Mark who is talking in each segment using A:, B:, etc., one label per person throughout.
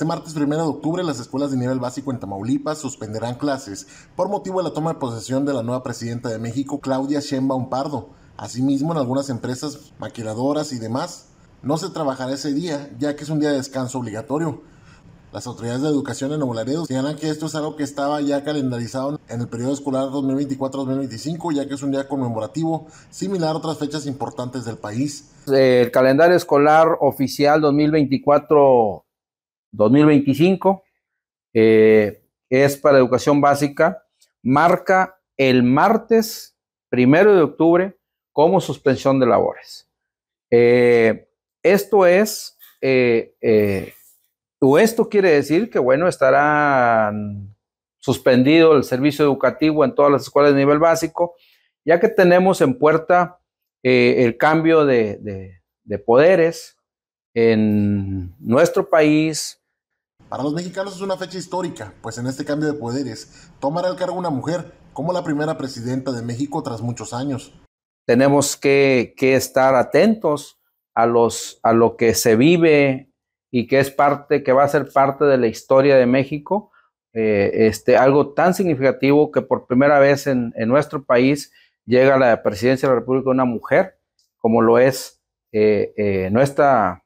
A: Este martes 1 de octubre, las escuelas de nivel básico en Tamaulipas suspenderán clases por motivo de la toma de posesión de la nueva presidenta de México, Claudia Sheinbaum Pardo. Asimismo, en algunas empresas maquiladoras y demás, no se trabajará ese día, ya que es un día de descanso obligatorio. Las autoridades de educación en Nuevo Laredo señalan que esto es algo que estaba ya calendarizado en el periodo escolar 2024-2025, ya que es un día conmemorativo, similar a otras fechas importantes del país.
B: El calendario escolar oficial 2024 2025, eh, es para educación básica, marca el martes primero de octubre como suspensión de labores. Eh, esto es, eh, o esto quiere decir que, bueno, estará suspendido el servicio educativo en todas las escuelas de nivel básico, ya que tenemos en puerta el cambio de poderes en
A: nuestro país, para los mexicanos es una fecha histórica, pues en este cambio de poderes tomará el cargo una mujer como la primera presidenta de México tras muchos años. Tenemos
B: que, estar atentos a, los, a lo que se vive y que es parte, que va a ser parte de la historia de México, eh, este, algo tan significativo que por primera vez en, nuestro país llega a la presidencia de la República una mujer, como lo es eh, eh, nuestra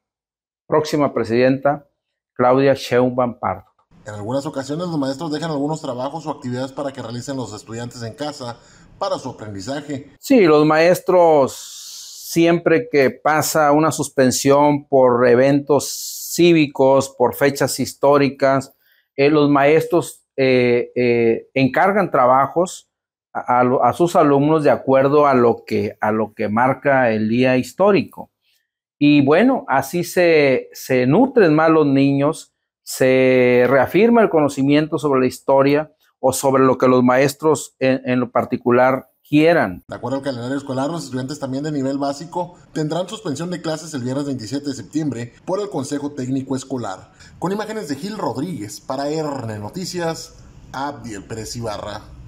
B: próxima presidenta, Claudia Sheumban Pardo.
A: En algunas ocasiones los maestros dejan algunos trabajos o actividades para que realicen los estudiantes en casa para su aprendizaje.
B: Sí, los maestros siempre que pasa una suspensión por eventos cívicos, por fechas históricas, eh, los maestros eh, eh, encargan trabajos a, a, sus alumnos de acuerdo a lo que, a lo que marca el día histórico. Y bueno, así se, nutren más los niños, se reafirma el conocimiento sobre la historia o sobre lo que los maestros en, en lo particular quieran.
A: De acuerdo al calendario escolar, los estudiantes también de nivel básico tendrán suspensión de clases el viernes 27 de septiembre por el Consejo Técnico Escolar. Con imágenes de Gil Rodríguez para RN Noticias, Abdiel Pérez Ibarra.